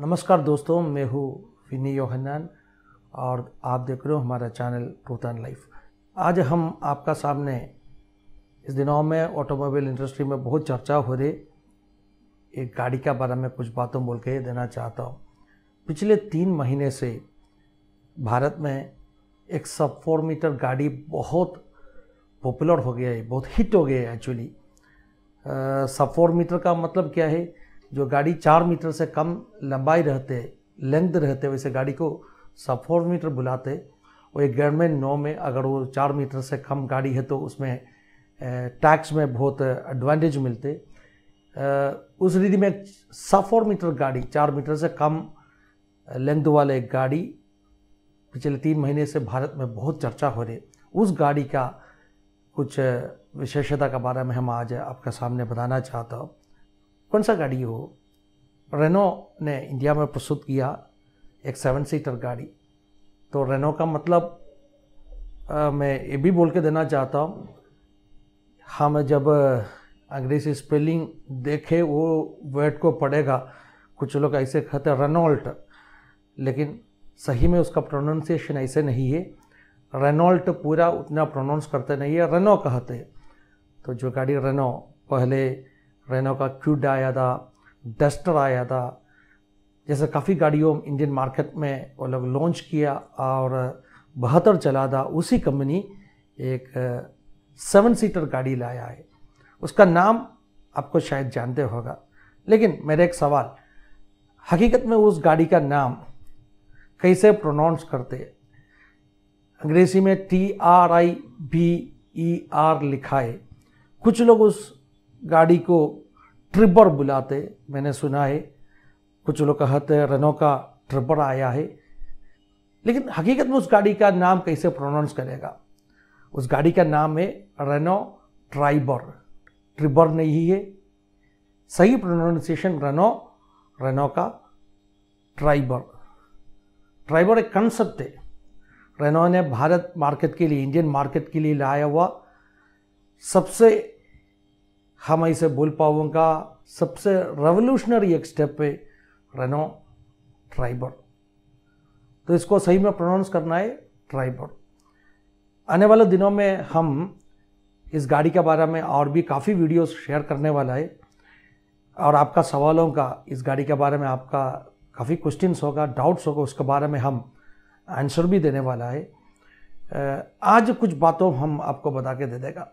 नमस्कार दोस्तों मैं हूँ विनी योहनान और आप देख रहे हो हमारा चैनल ट्रूथ एंड लाइफ आज हम आपका सामने इस दिनों में ऑटोमोबाइल इंडस्ट्री में बहुत चर्चा हो रही एक गाड़ी के बारे में कुछ बातों बोल के देना चाहता हूँ पिछले तीन महीने से भारत में एक सब फोर मीटर गाड़ी बहुत पॉपुलर हो गया है बहुत हिट हो गया है एक्चुअली सब फोर मीटर का मतलब क्या है जो गाड़ी चार मीटर से कम लंबाई रहते लेंथ रहते वैसे गाड़ी को सब फोर मीटर बुलाते और एक गवर्नमेंट नो में अगर वो चार मीटर से कम गाड़ी है तो उसमें टैक्स में बहुत एडवांटेज मिलते उस रीति में सब फोर मीटर गाड़ी चार मीटर से कम लेंथ वाले गाड़ी पिछले तीन महीने से भारत में बहुत चर्चा हो रही उस गाड़ी का कुछ विशेषता के बारे में हम आज आपके सामने बताना चाहता हूँ कौन सा गाड़ी हो रेनो ने इंडिया में प्रस्तुत किया एक सेवन सीटर गाड़ी तो रेनो का मतलब आ, मैं ये भी बोल के देना चाहता हूँ हम हाँ, जब अंग्रेजी स्पेलिंग देखे वो वर्ड को पड़ेगा कुछ लोग ऐसे कहते हैं रेनोल्ट लेकिन सही में उसका प्रोनाउंसिएशन ऐसे नहीं है रेनोल्ट पूरा उतना प्रोनाउंस करते नहीं है रेनो कहते हैं तो जो गाड़ी रेनो पहले रेनो का क्यूड आया था डस्टर आया था जैसे काफ़ी गाड़ियों इंडियन मार्केट में वो लोग लॉन्च किया और बहत्तर चला था उसी कंपनी एक सेवन सीटर गाड़ी लाया है उसका नाम आपको शायद जानते होगा लेकिन मेरा एक सवाल हकीकत में उस गाड़ी का नाम कैसे प्रोनाउंस करते अंग्रेज़ी में T R I B E R लिखा है कुछ लोग उस गाड़ी को ट्रिबर बुलाते मैंने सुना है कुछ लोग कहते हैं रनो का ट्रिबर आया है लेकिन हकीकत में उस गाड़ी का नाम कैसे प्रोनाउंस करेगा उस गाड़ी का नाम है रेनो ट्राइबर ट्रिबर नहीं है सही प्रोनाउंसिएशन रनो रेनो का ट्राइबर ट्राइबर एक कंसेप्ट है रेनो ने भारत मार्केट के लिए इंडियन मार्केट के लिए लाया हुआ सबसे हम ऐसे भूल पाओं का सबसे रेवोल्यूशनरी एक स्टेप है रेनो ट्राइबर तो इसको सही में प्रोनाउंस करना है ट्राइबर आने वाले दिनों में हम इस गाड़ी के बारे में और भी काफ़ी वीडियोस शेयर करने वाला है और आपका सवालों का इस गाड़ी के बारे में आपका काफ़ी क्वेश्चंस होगा डाउट्स होगा उसके बारे में हम आंसर भी देने वाला है आज कुछ बातों हम आपको बता के दे देगा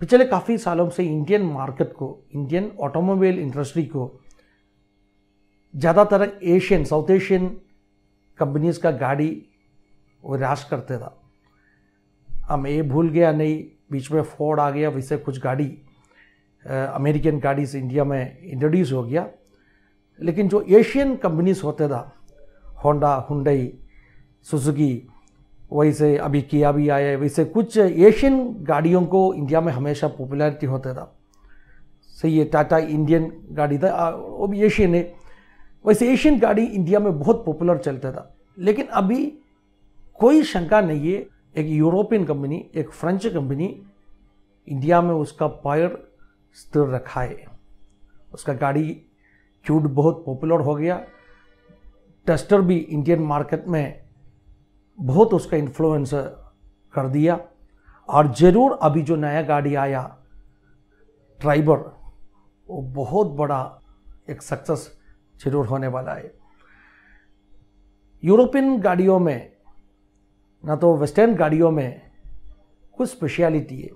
पिछले काफ़ी सालों से इंडियन मार्केट को इंडियन ऑटोमोबाइल इंडस्ट्री को ज़्यादातर एशियन साउथ एशियन कंपनीज़ का गाड़ी वो राश करते था हम ये भूल गया नहीं बीच में फोर्ड आ गया वैसे कुछ गाड़ी अमेरिकन गाड़ी से इंडिया में इंट्रोड्यूस हो गया लेकिन जो एशियन कंपनीज होते था होंडा हुंडई सुजुकी वहीं से अभी किया भी आया है वैसे कुछ एशियन गाड़ियों को इंडिया में हमेशा पॉपुलैरिटी होता था सही है टाटा इंडियन गाड़ी था वो भी एशियन है वैसे एशियन गाड़ी इंडिया में बहुत पॉपुलर चलता था लेकिन अभी कोई शंका नहीं है एक यूरोपियन कंपनी एक फ्रेंच कंपनी इंडिया में उसका पायर स्थिर रखा है उसका गाड़ी क्यूट बहुत पॉपुलर हो गया टेस्टर भी इंडियन मार्केट में बहुत उसका इन्फ्लुएंस कर दिया और ज़रूर अभी जो नया गाड़ी आया ड्राइवर वो बहुत बड़ा एक सक्सेस जरूर होने वाला है यूरोपियन गाड़ियों में ना तो वेस्टर्न गाड़ियों में कुछ स्पेशलिटी है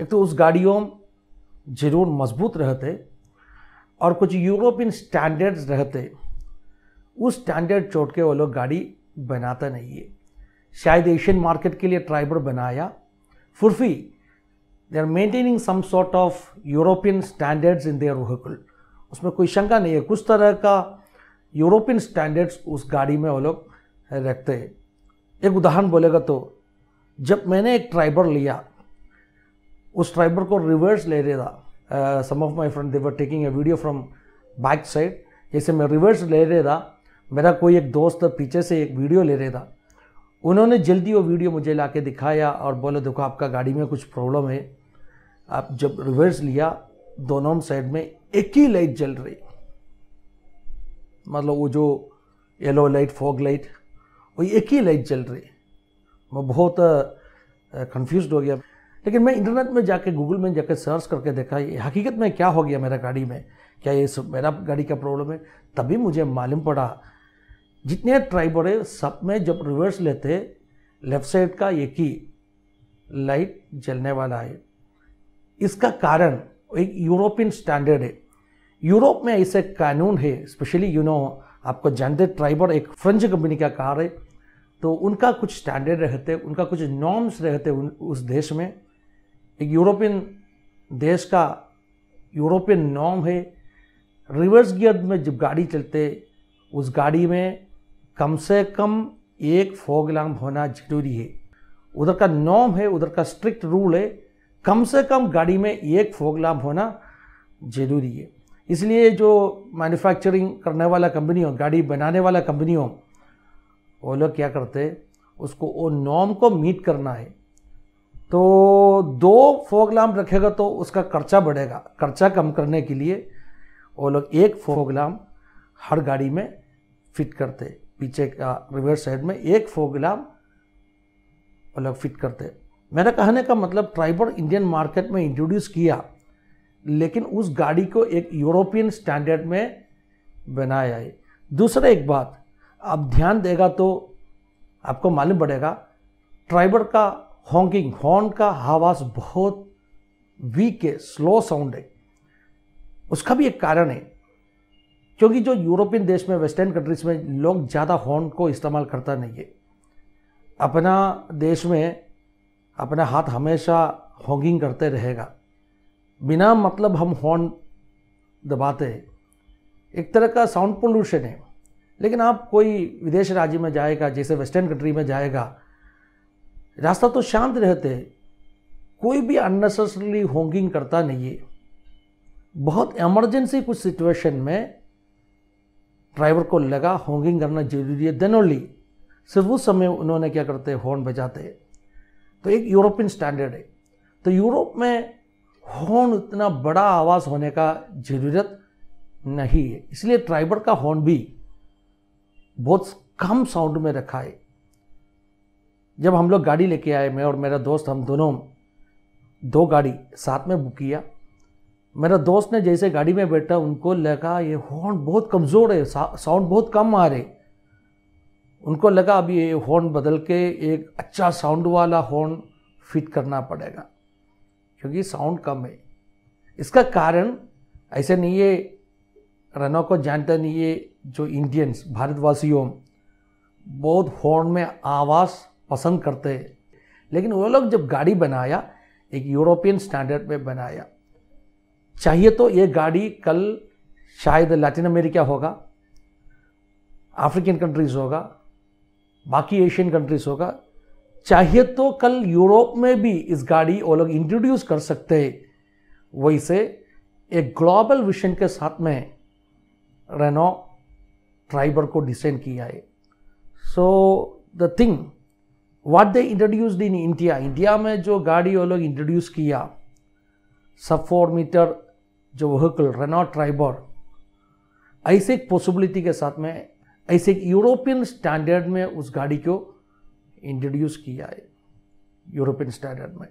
एक तो उस गाड़ियों ज़रूर मजबूत रहते और कुछ यूरोपियन स्टैंडर्ड्स रहते उस स्टैंडर्ड चोट के वो लोग गाड़ी बनाता नहीं है शायद एशियन मार्केट के लिए ट्राइबर बनाया फिर भी they are maintaining some sort of European standards in their vehicle उसमें कोई शंका नहीं है कुछ तरह का यूरोपियन स्टैंडर्ड्स उस गाड़ी में वो लोग रखते हैं एक उदाहरण बोलेगा तो जब मैंने एक ट्राइबर लिया उस ट्राइबर को रिवर्स ले रहा था some of my friend they were taking a video from back side जैसे मैं रिवर्स ले रहा था मेरा कोई एक दोस्त पीछे से एक वीडियो ले रहा था उन्होंने जल्दी वो वीडियो मुझे ला के दिखाया और बोले देखो आपका गाड़ी में कुछ प्रॉब्लम है आप जब रिवर्स लिया दोनों साइड में एक ही लाइट जल रही मतलब वो जो येलो लाइट फॉग लाइट वही एक ही लाइट जल रही मैं बहुत कंफ्यूज हो गया लेकिन मैं इंटरनेट में जाके गूगल में जाके सर्च करके देखा ये हकीकत में क्या हो गया मेरा गाड़ी में क्या ये सब मेरा गाड़ी का प्रॉब्लम है तभी मुझे मालूम पड़ा जितने ट्राइबर है सब में जब रिवर्स लेते लेफ्ट साइड का एक ही लाइट जलने वाला है इसका कारण एक यूरोपियन स्टैंडर्ड है यूरोप में ऐसे कानून है स्पेशली यू नो आपको जानते ट्राइबर एक फ्रेंच कंपनी का कार है तो उनका कुछ स्टैंडर्ड रहते उनका कुछ नॉर्म्स रहते उस देश में एक यूरोपियन देश का यूरोपियन नॉर्म है रिवर्स गियर में जब गाड़ी चलते उस गाड़ी में कम से कम एक फोक लैम्प होना जरूरी है उधर का नॉम है उधर का स्ट्रिक्ट रूल है कम से कम गाड़ी में एक फोक लैम्प होना जरूरी है इसलिए जो मैन्युफैक्चरिंग करने वाला कंपनी हो गाड़ी बनाने वाला कंपनी हो वो लोग क्या करते उसको वो नॉम को मीट करना है तो दो फोक लैम्प रखेगा तो उसका खर्चा बढ़ेगा खर्चा कम करने के लिए वो लोग एक फोक लैम्प हर गाड़ी में फिट करते पीछे का रिवर्स साइड में एक फोक ग्लाम मतलब फिट करते मेरा कहने का मतलब ट्राइबर इंडियन मार्केट में इंट्रोड्यूस किया लेकिन उस गाड़ी को एक यूरोपियन स्टैंडर्ड में बनाया है दूसरा एक बात आप ध्यान देगा तो आपको मालूम पड़ेगा ट्राइबर का हॉन्किंग हॉर्न का आवाज़ बहुत वीक है स्लो साउंड है उसका भी एक कारण है क्योंकि जो यूरोपियन देश में वेस्टर्न कंट्रीज़ में लोग ज़्यादा हॉर्न को इस्तेमाल करता नहीं है अपना देश में अपना हाथ हमेशा हॉगिंग करते रहेगा बिना मतलब हम हॉर्न दबाते हैं एक तरह का साउंड पोल्यूशन है लेकिन आप कोई विदेश राज्य में जाएगा जैसे वेस्टर्न कंट्री में जाएगा रास्ता तो शांत रहते कोई भी अननेसेसरली होंगिंग करता नहीं है बहुत इमरजेंसी कुछ सिचुएशन में ड्राइवर को लगा होंगिंग करना जरूरी है देन ओनली सिर्फ उस समय उन्होंने क्या करते हॉर्न बजाते तो एक यूरोपियन स्टैंडर्ड है तो यूरोप में हॉर्न इतना बड़ा आवाज़ होने का ज़रूरत नहीं है इसलिए ड्राइवर का हॉर्न भी बहुत कम साउंड में रखा है जब हम लोग गाड़ी लेके आए मैं और मेरा दोस्त हम दोनों दो गाड़ी साथ में बुक किया मेरा दोस्त ने जैसे गाड़ी में बैठा उनको लगा ये हॉर्न बहुत कमज़ोर है साउंड बहुत कम आ रहे उनको लगा अभी ये हॉर्न बदल के एक अच्छा साउंड वाला हॉर्न फिट करना पड़ेगा क्योंकि साउंड कम है इसका कारण ऐसे नहीं है रनो को जानता नहीं है जो इंडियंस भारतवासियों बहुत हॉर्न में आवाज़ पसंद करते हैं लेकिन वो लोग जब गाड़ी बनाया एक यूरोपियन स्टैंडर्ड में बनाया चाहिए तो ये गाड़ी कल शायद लैटिन अमेरिका होगा अफ्रीकन कंट्रीज़ होगा बाकी एशियन कंट्रीज़ होगा चाहिए तो कल यूरोप में भी इस गाड़ी वो लोग इंट्रोड्यूस कर सकते वैसे एक ग्लोबल विजन के साथ में रेनो ट्राइबर को डिसाइन किया है so the thing what they introduced in India India में जो गाड़ी वो लोग इंट्रोड्यूस किया सब फोर मीटर जो वहकल रेनॉ ट्राइबर ऐसे पॉसिबिलिटी के साथ में ऐसे एक यूरोपियन स्टैंडर्ड में उस गाड़ी को इंट्रोड्यूस किया है यूरोपियन स्टैंडर्ड में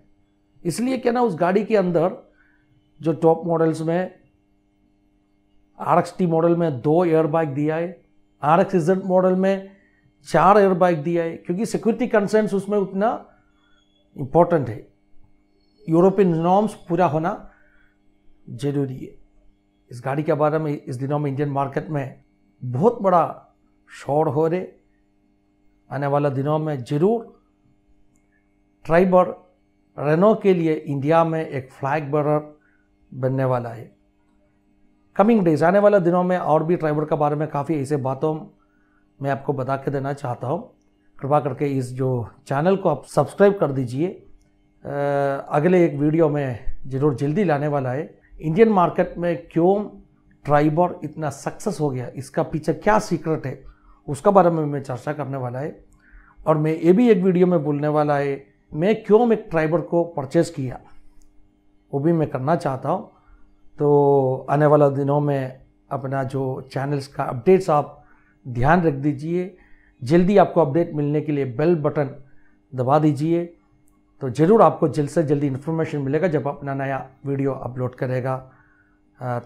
इसलिए क्या ना उस गाड़ी के अंदर जो टॉप मॉडल्स में आर एक्स टी मॉडल में दो एयरबैग दिया है आर एक्स मॉडल में चार एयरबैग दिया है क्योंकि सिक्योरिटी कंसर्न उसमें उतना इम्पोर्टेंट है यूरोपियन नॉर्म्स पूरा होना जरूरी है इस गाड़ी के बारे में इस दिनों में इंडियन मार्केट में बहुत बड़ा शोर हो रहे आने वाले दिनों में जरूर ट्राइबर रेनो के लिए इंडिया में एक फ्लैग बर्नर बनने वाला है कमिंग डेज आने वाले दिनों में और भी ट्राइबर के बारे में काफ़ी ऐसे बातों मैं आपको बता के देना चाहता हूँ कृपा करके इस जो चैनल को आप सब्सक्राइब कर दीजिए अगले एक वीडियो में ज़रूर जल्दी लाने वाला है इंडियन मार्केट में क्यों ट्राइबॉर इतना सक्सेस हो गया इसका पीछे क्या सीक्रेट है उसका बारे में मैं चर्चा करने वाला है और मैं ये भी एक वीडियो में बोलने वाला है मैं क्यों एक ट्राइबर को परचेज किया वो भी मैं करना चाहता हूँ तो आने वाला दिनों में अपना जो चैनल्स का अपडेट्स आप ध्यान रख दीजिए जल्दी आपको अपडेट मिलने के लिए बेल बटन दबा दीजिए तो ज़रूर आपको जल्द से जल्दी इन्फॉर्मेशन मिलेगा जब अपना नया वीडियो अपलोड करेगा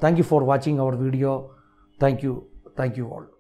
thank you for watching our video thank you thank you all